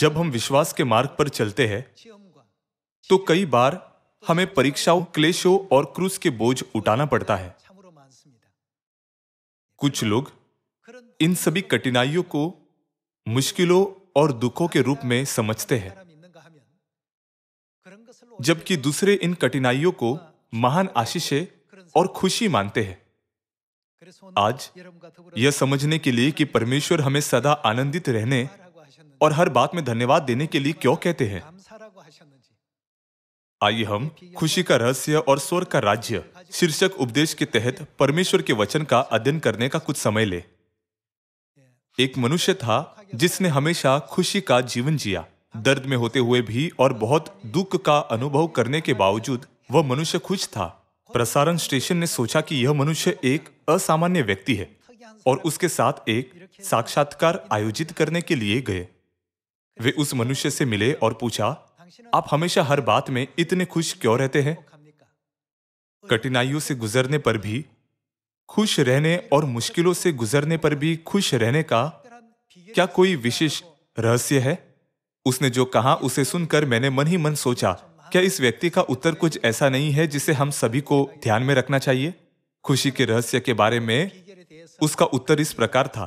जब हम विश्वास के मार्ग पर चलते हैं तो कई बार हमें परीक्षाओं क्लेशों और क्रूस के बोझ उठाना पड़ता है कुछ लोग इन सभी कठिनाइयों को मुश्किलों और दुखों के रूप में समझते हैं जबकि दूसरे इन कठिनाइयों को महान आशीष और खुशी मानते हैं आज यह समझने के लिए कि परमेश्वर हमें सदा आनंदित रहने और हर बात में धन्यवाद देने के लिए क्यों कहते हैं आइए हम खुशी का रहस्य और स्वर्ग का राज्य शीर्षक उपदेश के तहत परमेश्वर के वचन का अध्ययन करने का कुछ समय ले एक मनुष्य था जिसने हमेशा खुशी का जीवन जिया दर्द में होते हुए भी और बहुत दुख का अनुभव करने के बावजूद वह मनुष्य खुश था प्रसारण स्टेशन ने सोचा कि यह मनुष्य एक असामान्य व्यक्ति है और उसके साथ एक साक्षात्कार आयोजित करने के लिए गए वे उस मनुष्य से मिले और पूछा आप हमेशा हर बात में इतने खुश क्यों रहते हैं कठिनाइयों से गुजरने पर भी खुश रहने और मुश्किलों से गुजरने पर भी खुश रहने का क्या कोई विशेष रहस्य है उसने जो कहा उसे सुनकर मैंने मन ही मन सोचा क्या इस व्यक्ति का उत्तर कुछ ऐसा नहीं है जिसे हम सभी को ध्यान में रखना चाहिए खुशी के रहस्य के बारे में उसका उत्तर इस प्रकार था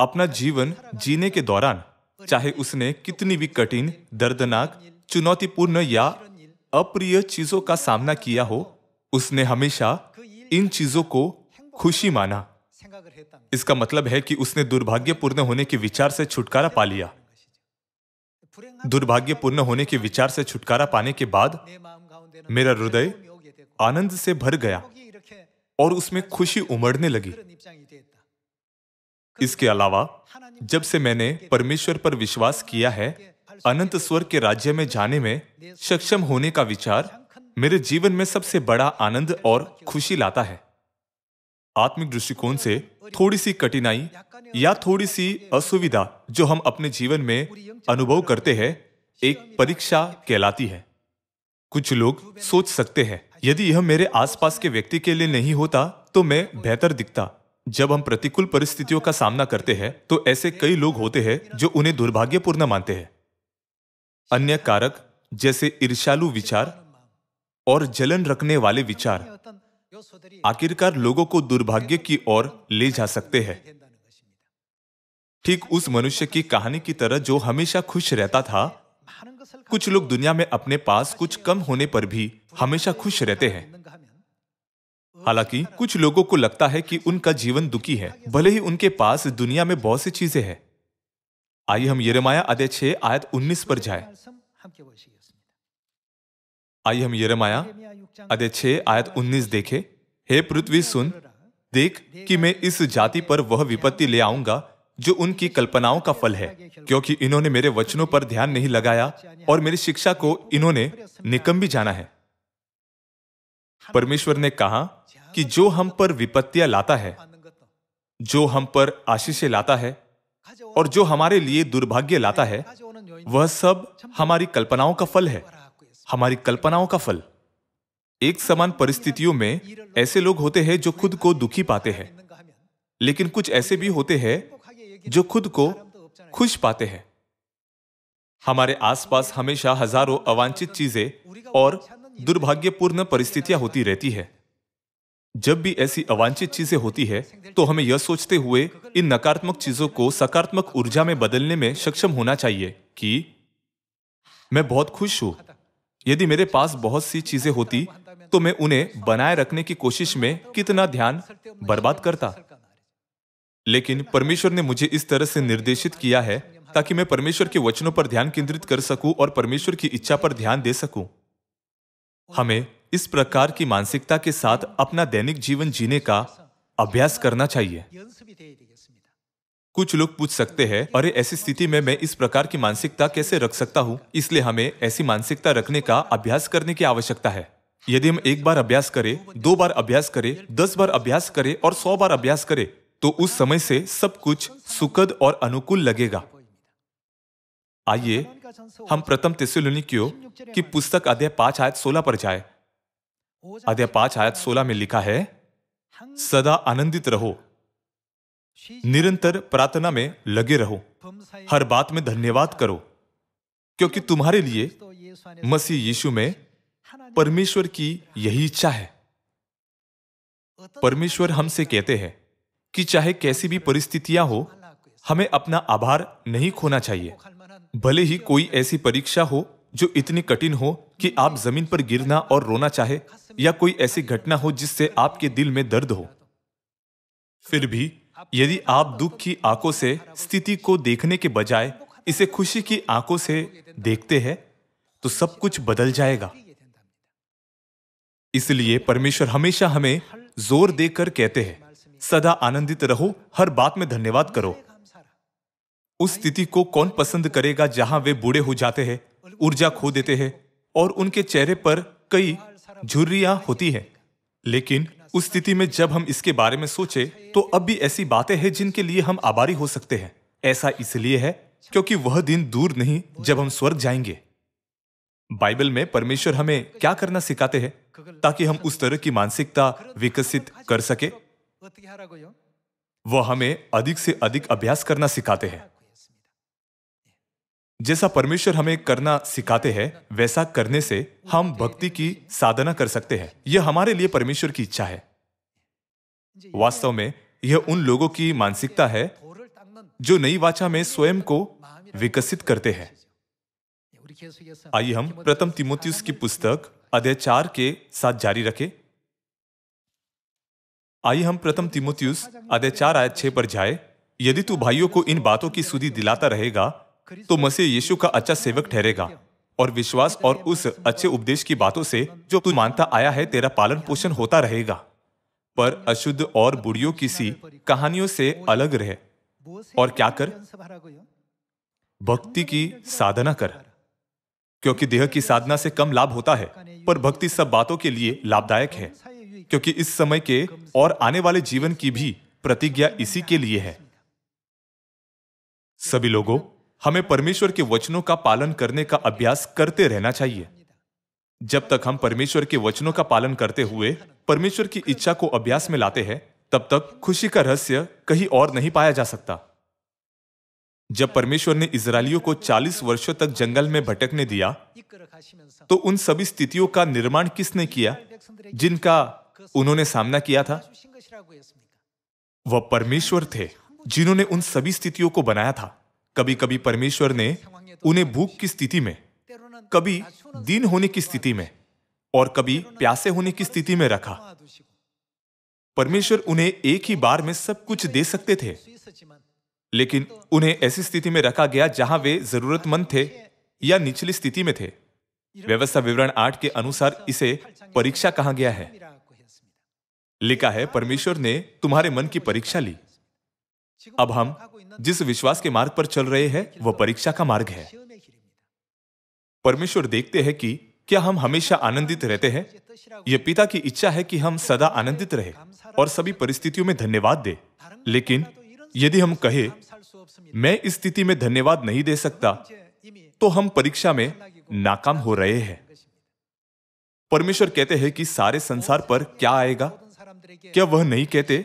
अपना जीवन जीने के दौरान चाहे उसने कितनी भी कठिन दर्दनाक चुनौतीपूर्ण या अप्रिय चीजों का सामना किया हो उसने हमेशा इन चीजों को खुशी माना इसका मतलब है कि उसने दुर्भाग्यपूर्ण होने के विचार से छुटकारा पा लिया दुर्भाग्यपूर्ण होने के विचार से छुटकारा पाने के बाद मेरा हृदय आनंद से भर गया और उसमें खुशी उमड़ने लगी इसके अलावा जब से मैंने परमेश्वर पर विश्वास किया है अनंत स्वर के राज्य में जाने में सक्षम होने का विचार मेरे जीवन में सबसे बड़ा आनंद और खुशी लाता है आत्मिक दृष्टिकोण से थोड़ी सी कठिनाई या थोड़ी सी असुविधा जो हम अपने जीवन में अनुभव करते हैं एक परीक्षा कहलाती है कुछ लोग सोच सकते हैं यदि यह मेरे आसपास के व्यक्ति के लिए नहीं होता तो मैं बेहतर दिखता जब हम प्रतिकूल परिस्थितियों का सामना करते हैं तो ऐसे कई लोग होते हैं जो उन्हें दुर्भाग्यपूर्ण मानते हैं अन्य कारक जैसे ईर्षालु विचार और जलन रखने वाले विचार आखिरकार लोगों को दुर्भाग्य की ओर ले जा सकते हैं ठीक उस मनुष्य की कहानी की तरह जो हमेशा खुश रहता था कुछ लोग दुनिया में अपने पास कुछ कम होने पर भी हमेशा खुश रहते हैं हालांकि कुछ लोगों को लगता है कि उनका जीवन दुखी है भले ही उनके पास दुनिया में बहुत सी चीजें हैं आइए हम यरमाया अध्याय छह आयत उन्नीस पर जाए आइए हम यरमाया अध्याय छह आयत उन्नीस देखे हे पृथ्वी सुन देख कि मैं इस जाति पर वह विपत्ति ले आऊंगा जो उनकी कल्पनाओं का फल है क्योंकि इन्होंने मेरे वचनों पर ध्यान नहीं लगाया और मेरी शिक्षा को इन्होंने निकम भी जाना है परमेश्वर ने कहा कि जो हम पर विपत्तियां लाता है जो हम पर आशीषें लाता है और जो हमारे लिए दुर्भाग्य लाता है वह सब हमारी कल्पनाओं का फल है हमारी कल्पनाओं का फल एक समान परिस्थितियों में ऐसे लोग होते हैं जो खुद को दुखी पाते हैं लेकिन कुछ ऐसे भी होते हैं जो खुद को खुश पाते हैं हमारे आसपास हमेशा हजारों अवांछित चीजें और दुर्भाग्यपूर्ण परिस्थितियां होती रहती है जब भी ऐसी अवांछित चीजें होती है तो हमें यह सोचते हुए इन नकारात्मक चीजों को सकारात्मक ऊर्जा में बदलने में सक्षम होना चाहिए कि मैं बहुत खुश हूं यदि मेरे पास बहुत सी चीजें होती तो मैं उन्हें बनाए रखने की कोशिश में कितना ध्यान बर्बाद करता लेकिन परमेश्वर ने मुझे इस तरह से निर्देशित किया है ताकि मैं परमेश्वर के वचनों पर ध्यान केंद्रित कर सकूं और परमेश्वर की इच्छा पर ध्यान दे सकूं। हमें इस प्रकार की मानसिकता के साथ अपना दैनिक जीवन जीने का अभ्यास करना चाहिए कुछ लोग पूछ सकते हैं अरे ऐसी स्थिति में मैं इस प्रकार की मानसिकता कैसे रख सकता हूँ इसलिए हमें ऐसी मानसिकता रखने का अभ्यास करने की आवश्यकता है यदि हम एक बार अभ्यास करें दो बार अभ्यास करें दस बार अभ्यास करें और सौ बार अभ्यास करें तो उस समय से सब कुछ सुखद और अनुकूल लगेगा आइए हम प्रथम तेसुलोनिकियो की पुस्तक अध्याय पांच आयत सोलह पर जाए अध्याय पांच आयत सोलह में लिखा है सदा आनंदित रहो निरंतर प्रार्थना में लगे रहो हर बात में धन्यवाद करो क्योंकि तुम्हारे लिए मसीह यीशु में परमेश्वर की यही इच्छा है परमेश्वर हमसे कहते हैं कि चाहे कैसी भी परिस्थितियां हो हमें अपना आभार नहीं खोना चाहिए भले ही कोई ऐसी परीक्षा हो जो इतनी कठिन हो कि आप जमीन पर गिरना और रोना चाहे या कोई ऐसी घटना हो जिससे आपके दिल में दर्द हो फिर भी यदि आप दुख की आंखों से स्थिति को देखने के बजाय इसे खुशी की आंखों से देखते हैं तो सब कुछ बदल जाएगा इसलिए परमेश्वर हमेशा हमें जोर देकर कहते हैं सदा आनंदित रहो हर बात में धन्यवाद करो उस स्थिति को कौन पसंद करेगा जहां वे बूढ़े हो जाते हैं ऊर्जा खो देते हैं और उनके चेहरे पर कई झुर्रियां होती हैं लेकिन उस स्थिति में जब हम इसके बारे में सोचे तो अब भी ऐसी बातें हैं जिनके लिए हम आभारी हो सकते हैं ऐसा इसलिए है क्योंकि वह दिन दूर नहीं जब हम स्वर्ग जाएंगे बाइबल में परमेश्वर हमें क्या करना सिखाते हैं ताकि हम उस तरह की मानसिकता विकसित कर सके वह हमें अधिक से अधिक अभ्यास करना सिखाते हैं जैसा परमेश्वर हमें करना सिखाते हैं वैसा करने से हम भक्ति की साधना कर सकते हैं यह हमारे लिए परमेश्वर की इच्छा है वास्तव में यह उन लोगों की मानसिकता है जो नई वाचा में स्वयं को विकसित करते हैं आइए हम प्रथम तिमोतियुस की पुस्तक अध्याय चार के साथ जारी रखें आइए हम प्रथम तिमोतियुस आधे चार आयत छह पर जाए यदि तू भाइयों को इन बातों की सुधी दिलाता रहेगा तो मसीह यीशु का अच्छा सेवक ठहरेगा और विश्वास और उस अच्छे उपदेश की बातों से जो तू मानता आया है तेरा पालन पोषण होता रहेगा पर अशुद्ध और बुढ़ियों की सी कहानियों से अलग रहे और क्या कर भक्ति की साधना कर क्योंकि देह की साधना से कम लाभ होता है पर भक्ति सब बातों के लिए लाभदायक है क्योंकि इस समय के और आने वाले जीवन की भी प्रतिज्ञा इसी के लिए है सभी लोगों हमें परमेश्वर के वचनों का पालन करने का अभ्यास करते रहना चाहिए जब तक हम परमेश्वर के वचनों का पालन करते हुए परमेश्वर की इच्छा को अभ्यास में लाते हैं तब तक खुशी का रहस्य कहीं और नहीं पाया जा सकता जब परमेश्वर ने इसराइलियों को 40 वर्षों तक जंगल में भटकने दिया तो उन सभी स्थितियों का निर्माण किसने किया जिनका उन्होंने सामना किया था वह परमेश्वर थे जिन्होंने उन सभी स्थितियों को बनाया था कभी कभी परमेश्वर ने उन्हें भूख की स्थिति में कभी दीन होने की स्थिति में और कभी प्यासे होने की स्थिति में रखा परमेश्वर उन्हें एक ही बार में सब कुछ दे सकते थे लेकिन उन्हें ऐसी स्थिति में रखा गया जहां वे जरूरतमंद थे या निचली स्थिति में थे व्यवस्था विवरण आठ के अनुसार इसे परीक्षा कहा गया है लिखा है परमेश्वर ने तुम्हारे मन की परीक्षा ली अब हम जिस विश्वास के मार्ग पर चल रहे हैं वह परीक्षा का मार्ग है परमेश्वर देखते हैं कि क्या हम हमेशा आनंदित रहते हैं यह पिता की इच्छा है कि हम सदा आनंदित रहे और सभी परिस्थितियों में धन्यवाद दे लेकिन यदि हम कहे मैं इस स्थिति में धन्यवाद नहीं दे सकता तो हम परीक्षा में नाकाम हो रहे हैं परमेश्वर कहते हैं कि सारे संसार पर क्या आएगा क्या वह नहीं कहते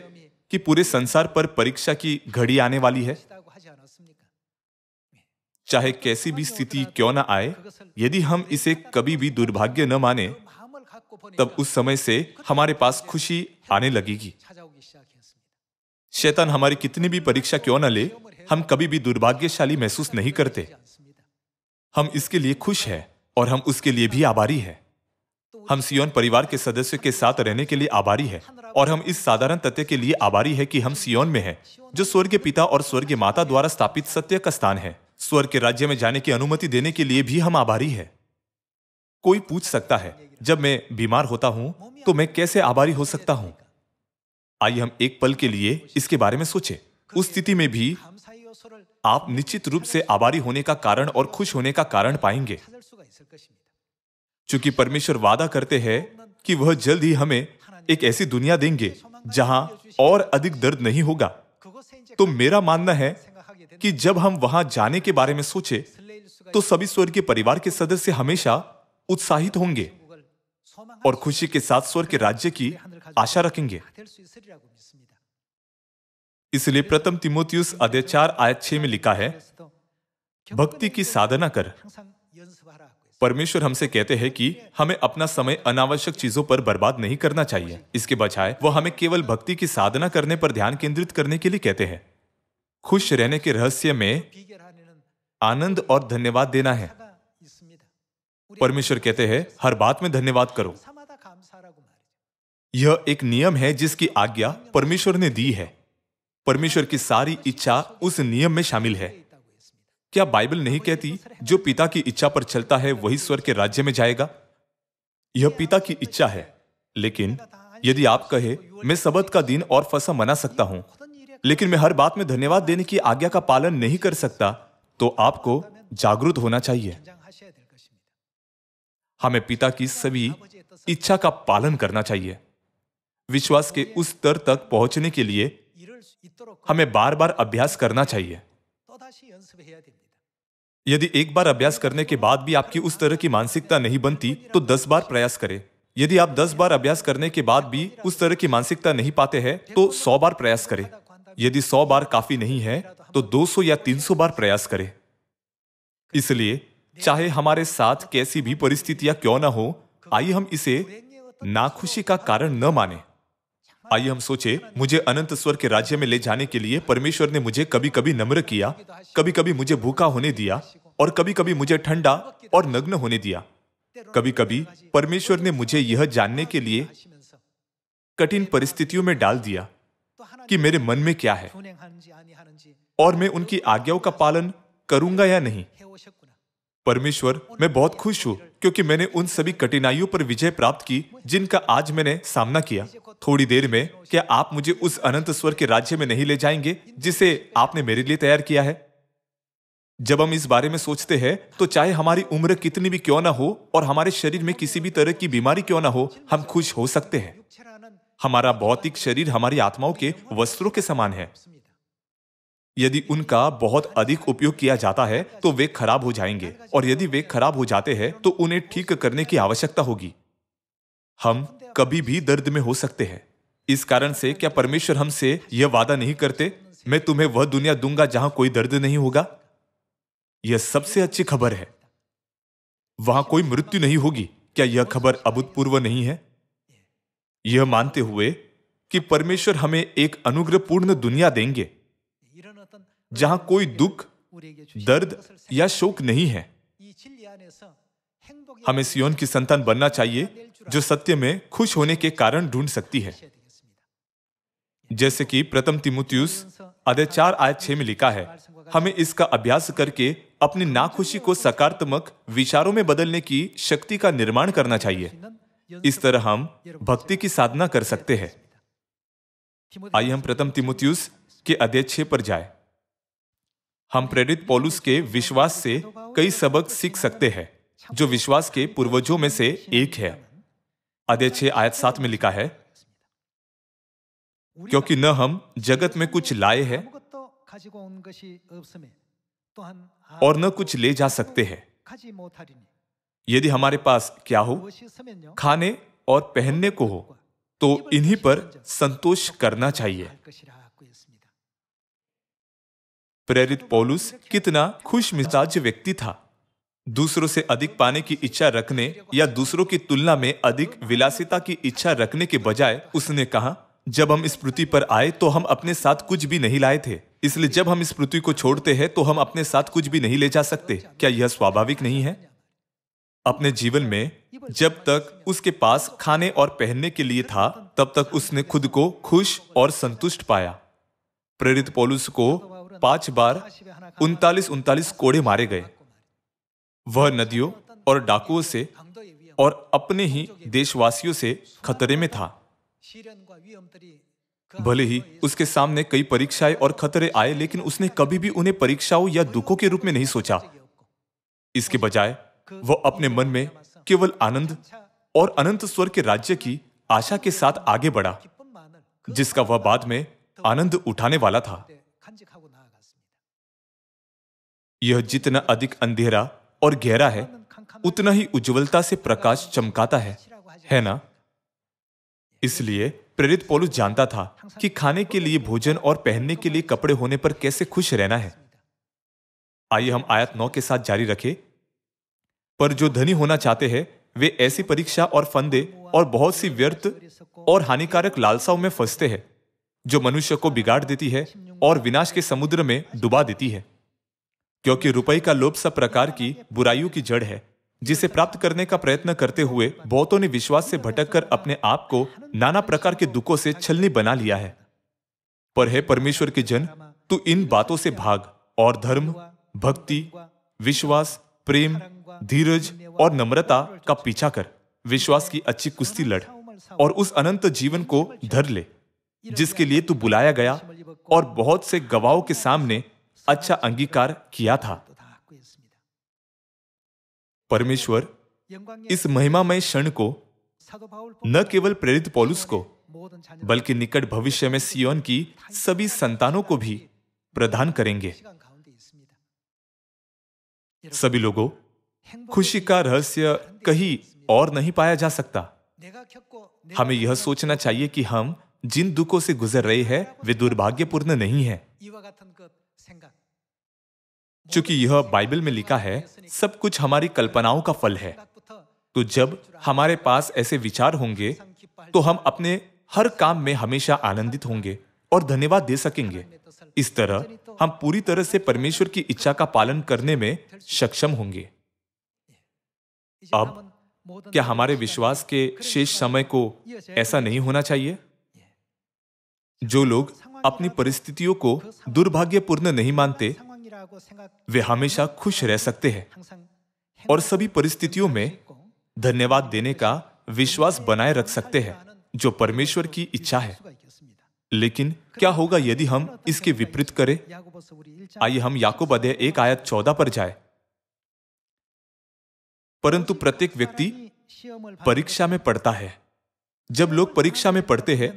कि पूरे संसार पर परीक्षा की घड़ी आने वाली है चाहे कैसी भी स्थिति क्यों ना आए यदि हम इसे कभी भी दुर्भाग्य न माने तब उस समय से हमारे पास खुशी आने लगेगी शैतान हमारी कितनी भी परीक्षा क्यों ना ले हम कभी भी दुर्भाग्यशाली महसूस नहीं करते हम इसके लिए खुश हैं और हम उसके लिए भी आभारी हैं हम सियोन परिवार के सदस्यों के साथ रहने के लिए आभारी है और हम इस साधारण तथ्य के लिए आभारी है कि हम सियोन में हैं, जो स्वर्ग पिता और स्वर्ग माता द्वारा स्थापित सत्य का स्थान है स्वर्ग के राज्य में जाने की अनुमति देने के लिए भी हम आभारी है कोई पूछ सकता है जब मैं बीमार होता हूँ तो मैं कैसे आभारी हो सकता हूँ आइए हम एक पल के लिए इसके बारे में सोचें। उस स्थिति में भी आप निश्चित रूप से आभारी होने का कारण और खुश होने का कारण पाएंगे क्योंकि परमेश्वर वादा करते हैं कि वह जल्द ही हमें एक ऐसी दुनिया देंगे जहां और अधिक दर्द नहीं होगा तो मेरा मानना है कि जब हम वहां जाने के बारे में सोचे तो सभी के परिवार के सदस्य हमेशा उत्साहित होंगे और खुशी के साथ स्वर के राज्य की आशा रखेंगे इसलिए प्रथम तिमोतियुस अध्याय चार आयत छह में लिखा है भक्ति की साधना कर परमेश्वर हमसे कहते हैं कि हमें अपना समय अनावश्यक चीजों पर बर्बाद नहीं करना चाहिए इसके बजाय वह हमें केवल भक्ति की साधना करने पर ध्यान केंद्रित करने के लिए कहते हैं खुश रहने के रहस्य में आनंद और धन्यवाद देना है परमेश्वर कहते हैं हर बात में धन्यवाद करो यह एक नियम है जिसकी आज्ञा परमेश्वर ने दी है परमेश्वर की सारी इच्छा उस नियम में शामिल है क्या बाइबल नहीं कहती जो पिता की इच्छा पर चलता है वही स्वर के राज्य में जाएगा यह पिता की इच्छा है लेकिन यदि आप कहे मैं सबद का दिन और फसा मना सकता हूं लेकिन मैं हर बात में धन्यवाद देने की आज्ञा का पालन नहीं कर सकता तो आपको जागरूक होना चाहिए हमें हाँ, पिता की सभी तो इच्छा का पालन करना चाहिए विश्वास के उस स्तर तक पहुंचने के लिए हमें बार बार अभ्यास करना चाहिए यदि एक बार अभ्यास करने के बाद भी आपकी उस तरह की मानसिकता नहीं बनती तो दस बार प्रयास करें यदि आप दस बार अभ्यास करने के बाद भी उस तरह की मानसिकता नहीं पाते हैं तो सौ बार प्रयास करें यदि सौ बार काफी नहीं है तो दो सौ या तीन सौ बार प्रयास करें इसलिए चाहे हमारे साथ कैसी भी परिस्थितियां क्यों ना हो आइए हम इसे नाखुशी का कारण न माने आइए हम सोचे मुझे अनंत स्वर के राज्य में ले जाने के लिए परमेश्वर ने मुझे कभी कभी नम्र किया कभी कभी मुझे भूखा होने दिया और कभी कभी मुझे ठंडा और नग्न होने दिया कभी कभी परमेश्वर ने मुझे यह जानने के लिए कठिन परिस्थितियों में डाल दिया कि मेरे मन में क्या है और मैं उनकी आज्ञाओं का पालन करूंगा या नहीं परमेश्वर मैं बहुत खुश हूँ क्योंकि मैंने उन सभी कठिनाइयों पर विजय प्राप्त की जिनका आज मैंने सामना किया थोड़ी देर में क्या आप मुझे उस अनंत स्वर के राज्य में नहीं ले जाएंगे जिसे आपने मेरे लिए तैयार किया है जब हम इस बारे में सोचते हैं तो चाहे हमारी उम्र कितनी भी क्यों ना हो और हमारे शरीर में किसी भी तरह की बीमारी क्यों ना हो हम खुश हो सकते हैं हमारा भौतिक शरीर हमारी आत्माओं के वस्त्रों के समान है यदि उनका बहुत अधिक उपयोग किया जाता है तो वे खराब हो जाएंगे और यदि वे खराब हो जाते हैं तो उन्हें ठीक करने की आवश्यकता होगी हम कभी भी दर्द में हो सकते हैं इस कारण से क्या परमेश्वर हमसे यह वादा नहीं करते मैं तुम्हें वह दुनिया दूंगा जहां कोई दर्द नहीं होगा यह सबसे अच्छी खबर है वहां कोई मृत्यु नहीं होगी क्या यह खबर अभूतपूर्व नहीं है यह मानते हुए कि परमेश्वर हमें एक अनुग्रहपूर्ण दुनिया देंगे जहां कोई दुख दर्द या शोक नहीं है हमें सियोन की संतान बनना चाहिए जो सत्य में खुश होने के कारण ढूंढ सकती है जैसे कि प्रथम तिमुतियुस अध्याय चार आय छह में लिखा है हमें इसका अभ्यास करके अपनी नाखुशी को सकारात्मक विचारों में बदलने की शक्ति का निर्माण करना चाहिए इस तरह हम भक्ति की साधना कर सकते हैं आइए हम प्रथम तिमुतियुस के अध्याय छह पर जाए हम प्रेरित पोलुस के विश्वास से कई सबक सीख सकते हैं जो विश्वास के पूर्वजों में से एक है आधे छे आयत सात में लिखा है क्योंकि न हम जगत में कुछ लाए हैं और न कुछ ले जा सकते हैं यदि हमारे पास क्या हो खाने और पहनने को हो तो इन्हीं पर संतोष करना चाहिए प्रेरित पौलुस कितना खुश मिजाज व्यक्ति था दूसरों से अधिक पाने की इच्छा रखने या दूसरों की तुलना में अधिक विलासिता की इच्छा रखने के बजाय उसने कहा जब हम इस पृथ्वी पर आए तो हम अपने साथ कुछ भी नहीं लाए थे इसलिए जब हम इस पृथ्वी को छोड़ते हैं तो हम अपने साथ कुछ भी नहीं ले जा सकते क्या यह स्वाभाविक नहीं है अपने जीवन में जब तक उसके पास खाने और पहनने के लिए था तब तक उसने खुद को खुश और संतुष्ट पाया प्रेरित पोलुस को पांच बार उनतालीस उनतालीस कोड़े मारे गए वह नदियों और डाकुओं से और अपने ही देशवासियों से खतरे में था भले ही उसके सामने कई परीक्षाएं और खतरे आए लेकिन उसने कभी भी उन्हें परीक्षाओं या दुखों के रूप में नहीं सोचा इसके बजाय वह अपने मन में केवल आनंद और अनंत स्वर के राज्य की आशा के साथ आगे बढ़ा जिसका वह बाद में आनंद उठाने वाला था यह जितना अधिक अंधेरा और गहरा है उतना ही उज्ज्वलता से प्रकाश चमकाता है है ना इसलिए प्रेरित पोलू जानता था कि खाने के लिए भोजन और पहनने के लिए कपड़े होने पर कैसे खुश रहना है आइए हम आयत नौ के साथ जारी रखें पर जो धनी होना चाहते हैं वे ऐसी परीक्षा और फंदे और बहुत सी व्यर्थ और हानिकारक लालसाओं में फंसते हैं जो मनुष्य को बिगाड़ देती है और विनाश के समुद्र में डुबा देती है क्योंकि रुपये का लोभ सब प्रकार की बुराइयों की जड़ है जिसे प्राप्त करने का प्रयत्न करते हुए बहुतों ने विश्वास से भटक कर अपने आप को नाना प्रकार के दुखों से छलनी बना लिया है पर हे परमेश्वर के जन तू इन बातों से भाग और धर्म भक्ति विश्वास प्रेम धीरज और नम्रता का पीछा कर विश्वास की अच्छी कुश्ती लड़ और उस अनंत जीवन को धर ले जिसके लिए तू बुलाया गया और बहुत से गवाहों के सामने अच्छा अंगीकार किया था परमेश्वर इस महिमामय क्षण को न केवल प्रेरित पौलुस को बल्कि निकट भविष्य में सियोन की सभी संतानों को भी प्रदान करेंगे सभी लोगों खुशी का रहस्य कहीं और नहीं पाया जा सकता हमें यह सोचना चाहिए कि हम जिन दुखों से गुजर रहे हैं वे दुर्भाग्यपूर्ण नहीं है चूंकि यह बाइबल में लिखा है सब कुछ हमारी कल्पनाओं का फल है तो जब हमारे पास ऐसे विचार होंगे तो हम अपने हर काम में हमेशा आनंदित होंगे और धन्यवाद दे सकेंगे इस तरह हम पूरी तरह से परमेश्वर की इच्छा का पालन करने में सक्षम होंगे अब क्या हमारे विश्वास के शेष समय को ऐसा नहीं होना चाहिए जो लोग अपनी परिस्थितियों को दुर्भाग्यपूर्ण नहीं मानते वे हमेशा खुश रह सकते हैं और सभी परिस्थितियों में धन्यवाद देने का विश्वास बनाए रख सकते हैं जो परमेश्वर की इच्छा है लेकिन क्या होगा यदि हम इसके विपरीत करें आइए हम याकूब अध्याय एक आयत चौदह पर जाए परंतु प्रत्येक व्यक्ति परीक्षा में पढ़ता है जब लोग परीक्षा में पढ़ते हैं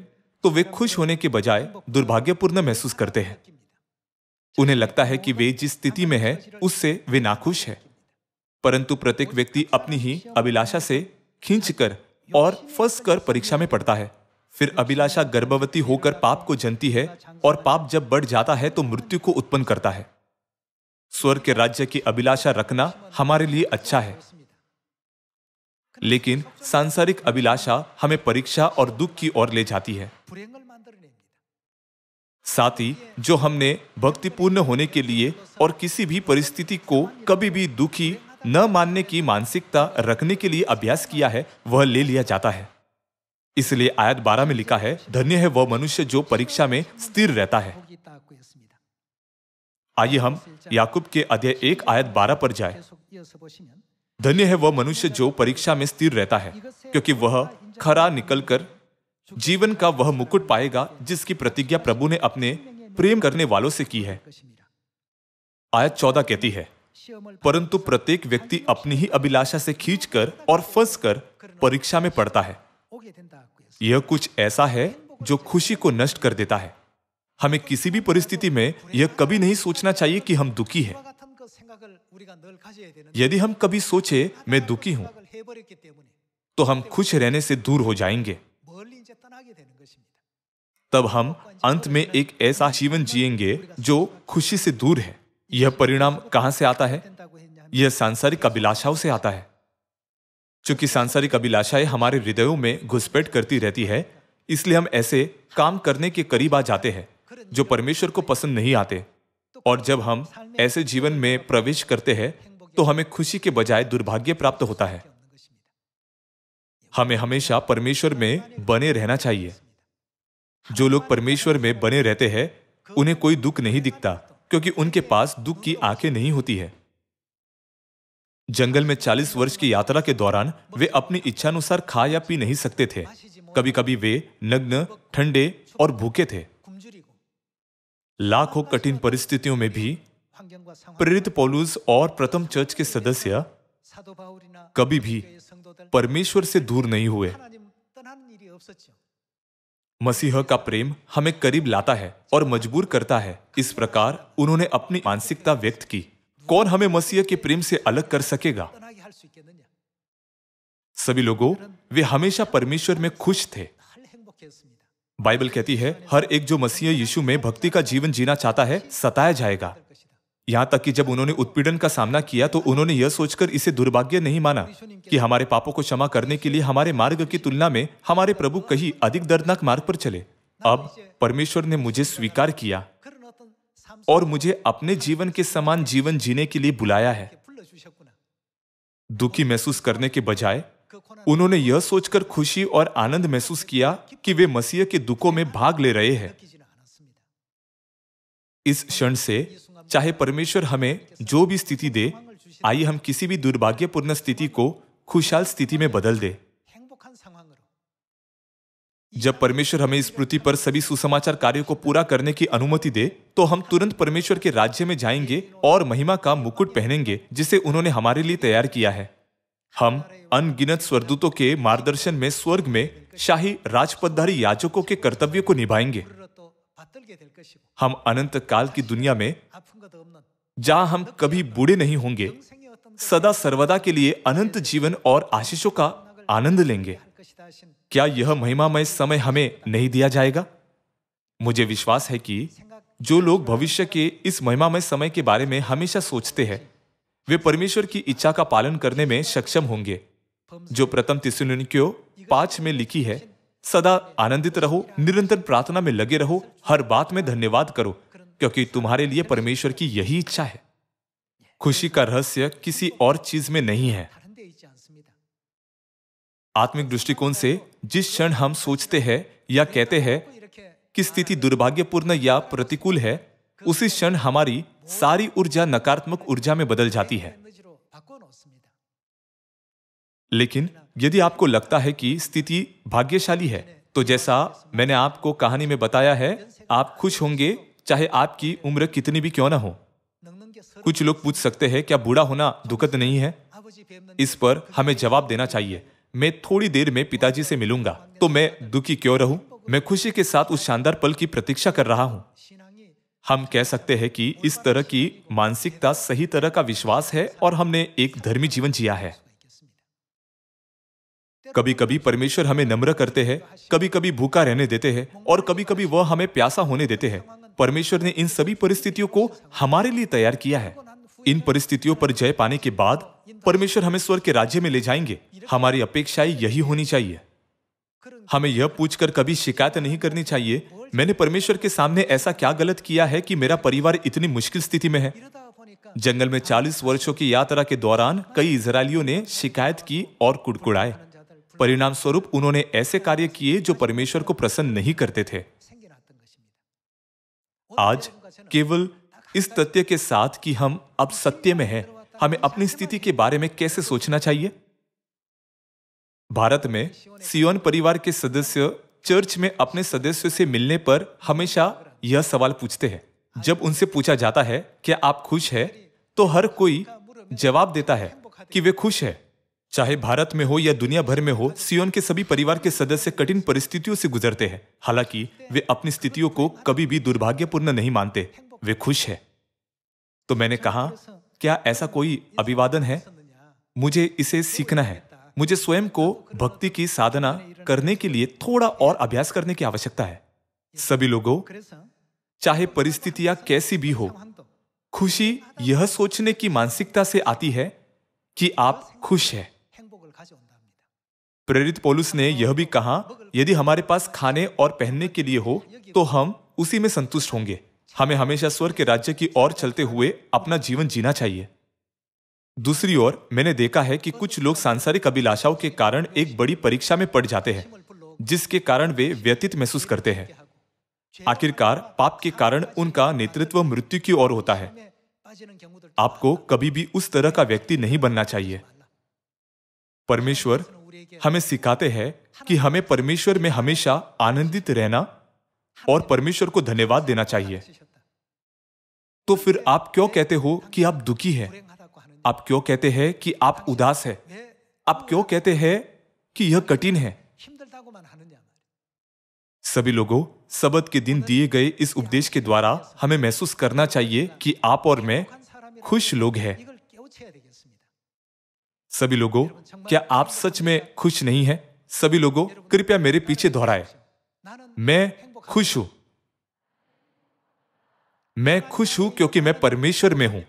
तो वे खुश होने के बजाय दुर्भाग्यपूर्ण महसूस करते हैं उन्हें लगता है कि वे जिस स्थिति में है उससे वे नाखुश है परंतु प्रत्येक व्यक्ति अपनी ही अभिलाषा से खींचकर और फंस कर परीक्षा में पड़ता है फिर अभिलाषा गर्भवती होकर पाप को जनती है और पाप जब बढ़ जाता है तो मृत्यु को उत्पन्न करता है स्वर के राज्य की अभिलाषा रखना हमारे लिए अच्छा है लेकिन सांसारिक अभिलाषा हमें परीक्षा और दुख की ओर ले जाती है साथ ही जो हमने भक्तिपूर्ण होने के लिए और किसी भी परिस्थिति को कभी भी दुखी न मानने की मानसिकता रखने के लिए अभ्यास किया है वह ले लिया जाता है इसलिए आयत बारह में लिखा है धन्य है वह मनुष्य जो परीक्षा में स्थिर रहता है आइए हम याकूब के अध्याय एक आयत बारह पर जाए धन्य है वह मनुष्य जो परीक्षा में स्थिर रहता है क्योंकि वह खरा निकलकर जीवन का वह मुकुट पाएगा जिसकी प्रतिज्ञा प्रभु ने अपने प्रेम करने वालों से की है आयत चौदह कहती है परंतु प्रत्येक व्यक्ति अपनी ही अभिलाषा से खींचकर और फंस कर परीक्षा में पड़ता है यह कुछ ऐसा है जो खुशी को नष्ट कर देता है हमें किसी भी परिस्थिति में यह कभी नहीं सोचना चाहिए कि हम दुखी हैं यदि हम कभी सोचे मैं दुखी हूं तो हम खुश रहने से दूर हो जाएंगे तब हम अंत में एक ऐसा जीवन जिएंगे जो खुशी से दूर है यह परिणाम कहां से आता है यह सांसारिक अभिलाषाओं से आता है चूंकि सांसारिक अभिलाषाएं हमारे हृदयों में घुसपैठ करती रहती है इसलिए हम ऐसे काम करने के करीब आ जाते हैं जो परमेश्वर को पसंद नहीं आते और जब हम ऐसे जीवन में प्रवेश करते हैं तो हमें खुशी के बजाय दुर्भाग्य प्राप्त होता है हमें हमेशा परमेश्वर में बने रहना चाहिए जो लोग परमेश्वर में बने रहते हैं उन्हें कोई दुख नहीं दिखता क्योंकि उनके पास दुख की आंखें नहीं होती है जंगल में 40 वर्ष की यात्रा के दौरान वे अपनी इच्छानुसार खा या पी नहीं सकते थे कभी कभी वे नग्न ठंडे और भूखे थे लाखों कठिन परिस्थितियों में भी प्रेरित पोलूस और प्रथम चर्च के सदस्य कभी भी परमेश्वर से दूर नहीं हुए मसीह का प्रेम हमें करीब लाता है और मजबूर करता है इस प्रकार उन्होंने अपनी मानसिकता व्यक्त की कौन हमें मसीह के प्रेम से अलग कर सकेगा सभी लोगों वे हमेशा परमेश्वर में खुश थे बाइबल कहती है हर एक जो मसीह यीशु में भक्ति का जीवन जीना चाहता है सताया जाएगा यहाँ तक कि जब उन्होंने उत्पीड़न का सामना किया तो उन्होंने यह सोचकर इसे दुर्भाग्य नहीं माना कि हमारे पापों को क्षमा करने के लिए हमारे मार्ग की तुलना में हमारे प्रभु कहीं अधिक दर्दनाक मार्ग पर चले अब परमेश्वर ने मुझे स्वीकार किया और मुझे अपने जीवन के समान जीवन जीने के लिए बुलाया है दुखी महसूस करने के बजाय उन्होंने यह सोचकर खुशी और आनंद महसूस किया कि वे मसीह के दुखों में भाग ले रहे हैं इस क्षण से चाहे परमेश्वर हमें जो भी स्थिति दे आइए हम किसी भी दुर्भाग्यपूर्ण स्थिति को खुशहाल स्थिति में बदल दे जब परमेश्वर हमें इस पृथ्वी पर सभी सुसमाचार कार्यों को पूरा करने की अनुमति दे तो हम तुरंत परमेश्वर के राज्य में जाएंगे और महिमा का मुकुट पहनेंगे जिसे उन्होंने हमारे लिए तैयार किया है हम अनगिनत स्वर्दूतों के मार्गदर्शन में स्वर्ग में शाही राजपदारी याचकों के कर्तव्य को निभाएंगे हम अनंत काल की दुनिया में जहां हम कभी बूढ़े नहीं होंगे सदा सर्वदा के लिए अनंत जीवन और आशीषों का आनंद लेंगे क्या यह महिमामय समय हमें नहीं दिया जाएगा मुझे विश्वास है कि जो लोग भविष्य के इस महिमामय समय के बारे में हमेशा सोचते हैं वे परमेश्वर की इच्छा का पालन करने में सक्षम होंगे जो प्रथम तिसुनिक्यो पांच में लिखी है सदा आनंदित रहो निरंतर प्रार्थना में लगे रहो हर बात में धन्यवाद करो क्योंकि तुम्हारे लिए परमेश्वर की यही इच्छा है खुशी का रहस्य किसी और चीज में नहीं है आत्मिक दृष्टिकोण से जिस क्षण हम सोचते हैं या कहते हैं कि स्थिति दुर्भाग्यपूर्ण या प्रतिकूल है उसी क्षण हमारी सारी ऊर्जा नकारात्मक ऊर्जा में बदल जाती है लेकिन यदि आपको लगता है कि स्थिति भाग्यशाली है तो जैसा मैंने आपको कहानी में बताया है आप खुश होंगे चाहे आपकी उम्र कितनी भी क्यों ना हो कुछ लोग पूछ सकते हैं क्या बूढ़ा होना दुखद नहीं है इस पर हमें जवाब देना चाहिए मैं थोड़ी देर में पिताजी से मिलूंगा तो मैं दुखी क्यों रहूं मैं खुशी के साथ उस शानदार पल की प्रतीक्षा कर रहा हूं हम कह सकते हैं कि इस तरह की मानसिकता सही तरह का विश्वास है और हमने एक धर्मी जीवन जिया है कभी कभी परमेश्वर हमें नम्र करते हैं कभी कभी भूखा रहने देते हैं और कभी कभी वह हमें प्यासा होने देते हैं परमेश्वर ने इन सभी परिस्थितियों को हमारे लिए तैयार किया है इन परिस्थितियों पर जय पाने के बाद परमेश्वर हमें स्वर के राज्य में ले जाएंगे हमारी अपेक्षाएं यही होनी चाहिए हमें यह पूछकर कभी शिकायत नहीं करनी चाहिए मैंने परमेश्वर के सामने ऐसा क्या गलत किया है कि मेरा परिवार इतनी मुश्किल स्थिति में है जंगल में 40 वर्षों की यात्रा के दौरान कई इसराइलियों ने शिकायत की और कुड़कुड़ाए परिणाम स्वरूप उन्होंने ऐसे कार्य किए जो परमेश्वर को प्रसन्न नहीं करते थे आज केवल इस तथ्य के साथ कि हम अब सत्य में हैं, हमें अपनी स्थिति के बारे में कैसे सोचना चाहिए भारत में सियोन परिवार के सदस्य चर्च में अपने सदस्यों से मिलने पर हमेशा यह सवाल पूछते हैं जब उनसे पूछा जाता है कि आप खुश हैं तो हर कोई जवाब देता है कि वे खुश हैं चाहे भारत में हो या दुनिया भर में हो सियोन के सभी परिवार के सदस्य कठिन परिस्थितियों से गुजरते हैं हालांकि वे अपनी स्थितियों को कभी भी दुर्भाग्यपूर्ण नहीं मानते वे खुश है तो मैंने कहा क्या ऐसा कोई अभिवादन है मुझे इसे सीखना है मुझे स्वयं को भक्ति की साधना करने के लिए थोड़ा और अभ्यास करने की आवश्यकता है सभी लोगों चाहे परिस्थितियां कैसी भी हो खुशी यह सोचने की मानसिकता से आती है कि आप खुश है प्रेरित पोलुस ने यह भी कहा यदि हमारे पास खाने और पहनने के लिए हो तो हम उसी में संतुष्ट होंगे हमें हमेशा स्वर के राज्य की ओर चलते हुए अपना जीवन जीना चाहिए दूसरी ओर मैंने देखा है कि कुछ लोग सांसारिक अभिलाषाओं के कारण एक बड़ी परीक्षा में पड़ जाते हैं जिसके कारण वे व्यतीत महसूस करते हैं आखिरकार पाप के कारण उनका नेतृत्व मृत्यु की ओर होता है आपको कभी भी उस तरह का व्यक्ति नहीं बनना चाहिए परमेश्वर हमें सिखाते हैं कि हमें परमेश्वर में हमेशा आनंदित रहना और परमेश्वर को धन्यवाद देना चाहिए तो फिर आप क्यों कहते हो कि आप दुखी हैं आप क्यों कहते हैं कि आप उदास है आप क्यों कहते हैं कि यह कठिन है सभी लोगों सबद के दिन दिए गए इस उपदेश के द्वारा हमें महसूस करना चाहिए कि आप और मैं खुश लोग हैं सभी लोगों क्या आप सच में खुश नहीं हैं? सभी लोगों कृपया मेरे पीछे दोहराए मैं खुश हूं मैं खुश हूं क्योंकि मैं परमेश्वर में हूं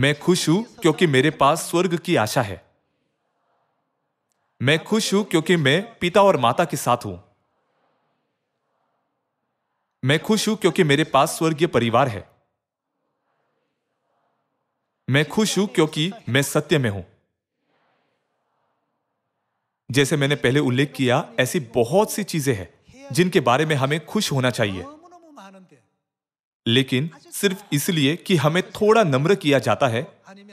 मैं खुश हूं क्योंकि मेरे पास स्वर्ग की आशा है मैं खुश हूं क्योंकि मैं पिता और माता के साथ हूं मैं खुश हूं क्योंकि मेरे पास स्वर्गीय परिवार है मैं खुश हूं क्योंकि मैं सत्य में हूं जैसे मैंने पहले उल्लेख किया ऐसी बहुत सी चीजें हैं जिनके बारे में हमें खुश होना चाहिए लेकिन सिर्फ इसलिए कि हमें थोड़ा नम्र किया जाता है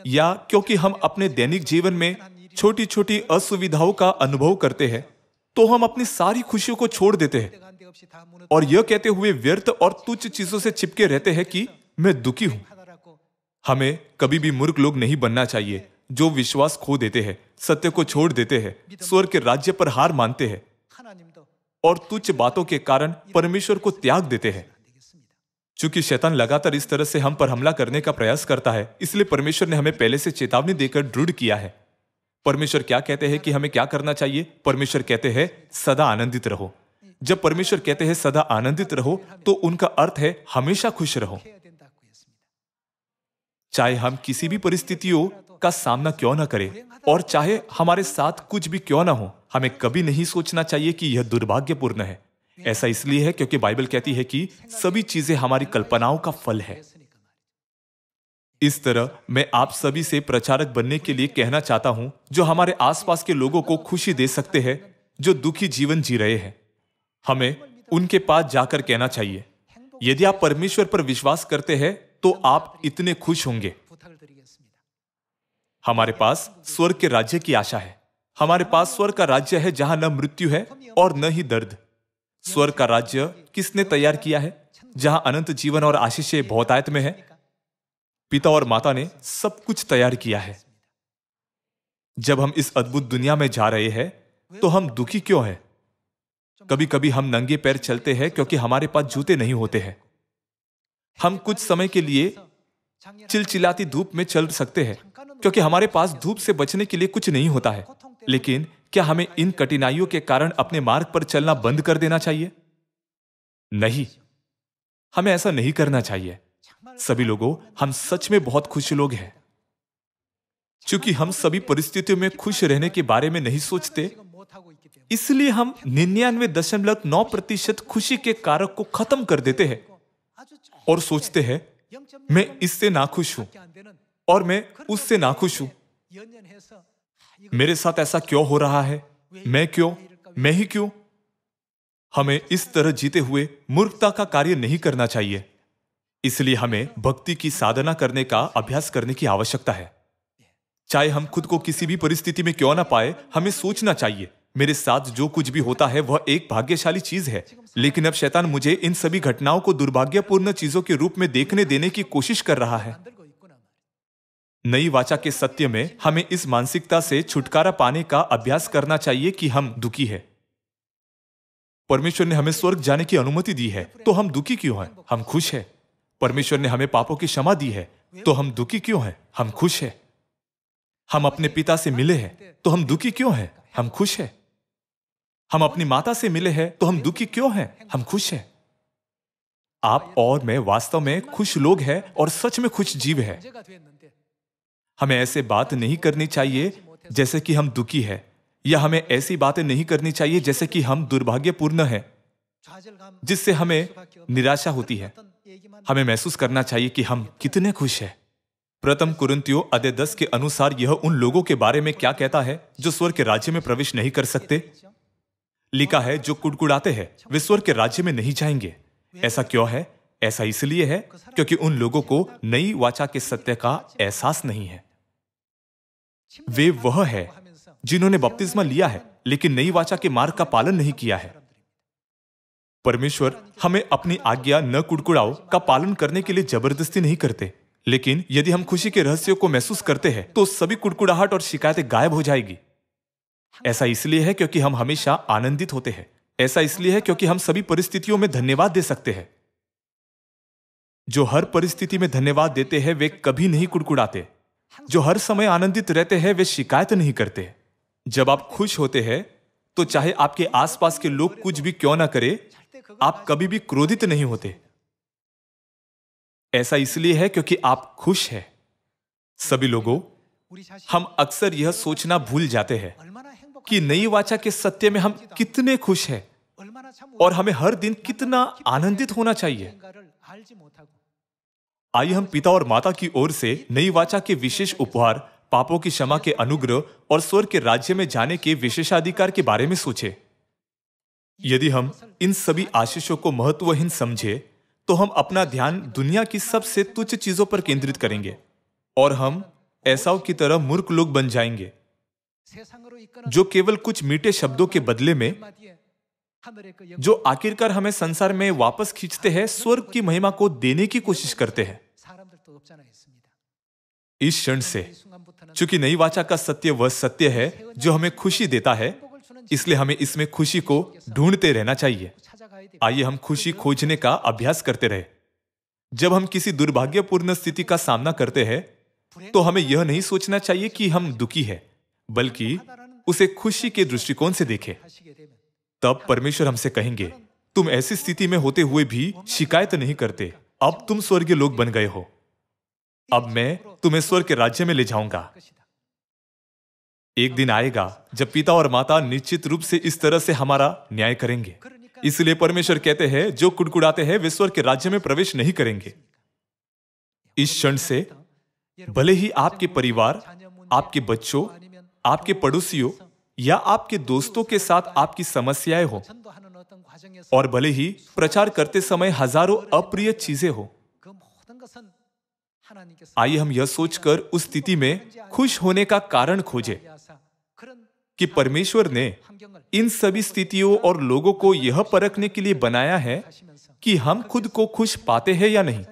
या क्योंकि हम अपने दैनिक जीवन में छोटी छोटी असुविधाओं का अनुभव करते हैं तो हम अपनी सारी खुशियों को छोड़ देते हैं और यह कहते हुए व्यर्थ और तुच्छ चीजों से चिपके रहते हैं कि मैं दुखी हूं हमें कभी भी मूर्ख लोग नहीं बनना चाहिए जो विश्वास खो देते हैं सत्य को छोड़ देते हैं स्वर के राज्य पर हार मानते हैं और तुच्छ बातों के कारण परमेश्वर को त्याग देते हैं चूंकि शैतान लगातार इस तरह से हम पर हमला करने का प्रयास करता है इसलिए परमेश्वर ने हमें पहले से चेतावनी देकर दृढ़ किया है परमेश्वर क्या कहते हैं कि हमें क्या करना चाहिए परमेश्वर कहते हैं सदा आनंदित रहो जब परमेश्वर कहते हैं सदा आनंदित रहो तो उनका अर्थ है हमेशा खुश रहो चाहे हम किसी भी परिस्थितियों का सामना क्यों ना करें और चाहे हमारे साथ कुछ भी क्यों ना हो हमें कभी नहीं सोचना चाहिए कि यह दुर्भाग्यपूर्ण है ऐसा इसलिए है क्योंकि बाइबल कहती है कि सभी चीजें हमारी कल्पनाओं का फल है इस तरह मैं आप सभी से प्रचारक बनने के लिए कहना चाहता हूं जो हमारे आसपास के लोगों को खुशी दे सकते हैं जो दुखी जीवन जी रहे हैं हमें उनके पास जाकर कहना चाहिए यदि आप परमेश्वर पर विश्वास करते हैं तो आप इतने खुश होंगे हमारे पास स्वर्ग के राज्य की आशा है हमारे पास स्वर्ग का राज्य है जहां न मृत्यु है और न ही दर्द स्वर्ग का राज्य किसने तैयार किया है जहां अनंत जीवन और बहुत बहुतायत में है पिता और माता ने सब कुछ तैयार किया है जब हम इस अद्भुत दुनिया में जा रहे हैं तो हम दुखी क्यों हैं? कभी कभी हम नंगे पैर चलते हैं क्योंकि हमारे पास जूते नहीं होते हैं हम कुछ समय के लिए चिलचिलाती धूप में चल सकते हैं क्योंकि हमारे पास धूप से बचने के लिए कुछ नहीं होता है लेकिन क्या हमें इन कठिनाइयों के कारण अपने मार्ग पर चलना बंद कर देना चाहिए नहीं हमें ऐसा नहीं करना चाहिए सभी लोगों हम सच में बहुत खुश लोग हैं क्योंकि हम सभी परिस्थितियों में खुश रहने के बारे में नहीं सोचते इसलिए हम निन्यानवे दशमलव नौ प्रतिशत खुशी के कारक को खत्म कर देते हैं और सोचते हैं मैं इससे नाखुश हूं और मैं उससे नाखुश हूं मेरे साथ ऐसा क्यों हो रहा है मैं क्यों मैं ही क्यों हमें इस तरह जीते हुए मूर्खता का कार्य नहीं करना चाहिए इसलिए हमें भक्ति की साधना करने का अभ्यास करने की आवश्यकता है चाहे हम खुद को किसी भी परिस्थिति में क्यों ना पाए हमें सोचना चाहिए मेरे साथ जो कुछ भी होता है वह एक भाग्यशाली चीज है लेकिन अब शैतान मुझे इन सभी घटनाओं को दुर्भाग्यपूर्ण चीजों के रूप में देखने देने की कोशिश कर रहा है नई वाचा के सत्य में हमें इस मानसिकता से छुटकारा पाने का अभ्यास करना चाहिए कि हम दुखी है परमेश्वर ने हमें स्वर्ग जाने की अनुमति दी है तो हम दुखी क्यों हैं हम खुश हैं परमेश्वर ने हमें पापों की क्षमा दी है तो हम दुखी क्यों हैं हम खुश हैं हम अपने पिता से मिले हैं तो हम दुखी क्यों हैं हम खुश हैं हम अपनी माता से मिले हैं तो हम दुखी क्यों हैं हम खुश हैं आप और मैं वास्तव में खुश लोग हैं और सच में खुश जीव है हमें ऐसे बात नहीं करनी चाहिए जैसे कि हम दुखी है या हमें ऐसी बातें नहीं करनी चाहिए जैसे कि हम दुर्भाग्यपूर्ण हैं जिससे हमें निराशा होती है हमें महसूस करना चाहिए कि हम कितने खुश हैं प्रथम कुरंतियों अदय दस के अनुसार यह उन लोगों के बारे में क्या कहता है जो स्वर के राज्य में प्रवेश नहीं कर सकते लिखा है जो कुड़कुड़ाते हैं वे स्वर के राज्य में नहीं जाएंगे ऐसा क्यों है ऐसा इसलिए है क्योंकि उन लोगों को नई वाचा के सत्य का एहसास नहीं है वे वह है जिन्होंने बपतिस्मा लिया है लेकिन नई वाचा के मार्ग का पालन नहीं किया है परमेश्वर हमें अपनी आज्ञा न कुड़कुड़ाओ का पालन करने के लिए जबरदस्ती नहीं करते लेकिन यदि हम खुशी के रहस्यों को महसूस करते हैं तो सभी कुड़कुड़ाहट और शिकायतें गायब हो जाएगी ऐसा इसलिए है क्योंकि हम हमेशा आनंदित होते हैं ऐसा इसलिए है क्योंकि हम सभी परिस्थितियों में धन्यवाद दे सकते हैं जो हर परिस्थिति में धन्यवाद देते हैं वे कभी नहीं कुड़कुड़ाते जो हर समय आनंदित रहते हैं वे शिकायत नहीं करते जब आप खुश होते हैं तो चाहे आपके आसपास के लोग कुछ भी क्यों ना करें आप कभी भी क्रोधित नहीं होते ऐसा इसलिए है क्योंकि आप खुश हैं सभी लोगों हम अक्सर यह सोचना भूल जाते हैं कि नई वाचा के सत्य में हम कितने खुश हैं और हमें हर दिन कितना आनंदित होना चाहिए आइए हम पिता और माता की ओर से नई वाचा के विशेष उपहार पापों की क्षमा के अनुग्रह और स्वर के राज्य में जाने के विशेषाधिकार के बारे में सोचे यदि हम इन सभी आशीषों को महत्वहीन समझे तो हम अपना ध्यान दुनिया की सबसे तुच्छ चीजों पर केंद्रित करेंगे और हम ऐसाओं की तरह मूर्ख लोग बन जाएंगे जो केवल कुछ मीठे शब्दों के बदले में जो आखिरकार हमें संसार में वापस खींचते हैं स्वर्ग की महिमा को देने की कोशिश करते हैं इस क्षण से चूंकि नई वाचा का सत्य वह सत्य है जो हमें खुशी देता है इसलिए हमें इसमें खुशी को ढूंढते रहना चाहिए आइए हम खुशी खोजने का अभ्यास करते रहे जब हम किसी दुर्भाग्यपूर्ण स्थिति का सामना करते हैं तो हमें यह नहीं सोचना चाहिए कि हम दुखी है बल्कि उसे खुशी के दृष्टिकोण से देखें तब परमेश्वर हमसे कहेंगे तुम ऐसी स्थिति में होते हुए भी शिकायत नहीं करते अब तुम स्वर्गीय लोग बन गए हो अब मैं तुम्हें स्वर्ग के राज्य में ले जाऊंगा एक दिन आएगा जब पिता और माता निश्चित रूप से इस तरह से हमारा न्याय करेंगे इसलिए परमेश्वर कहते हैं जो कुड़कुड़ाते हैं वे स्वर्ग के राज्य में प्रवेश नहीं करेंगे इस क्षण से भले ही आपके परिवार आपके बच्चों आपके पड़ोसियों या आपके दोस्तों के साथ आपकी समस्याएं हो और भले ही प्रचार करते समय हजारों अप्रिय चीजें हो आइए हम यह सोचकर उस स्थिति में खुश होने का कारण खोजे कि परमेश्वर ने इन सभी स्थितियों और लोगों को यह परखने के लिए बनाया है कि हम खुद को खुश पाते हैं या नहीं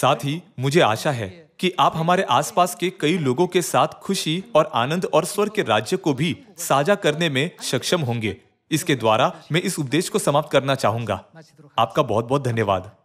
साथ ही मुझे आशा है कि आप हमारे आसपास के कई लोगों के साथ खुशी और आनंद और स्वर के राज्य को भी साझा करने में सक्षम होंगे इसके द्वारा मैं इस उपदेश को समाप्त करना चाहूंगा आपका बहुत बहुत धन्यवाद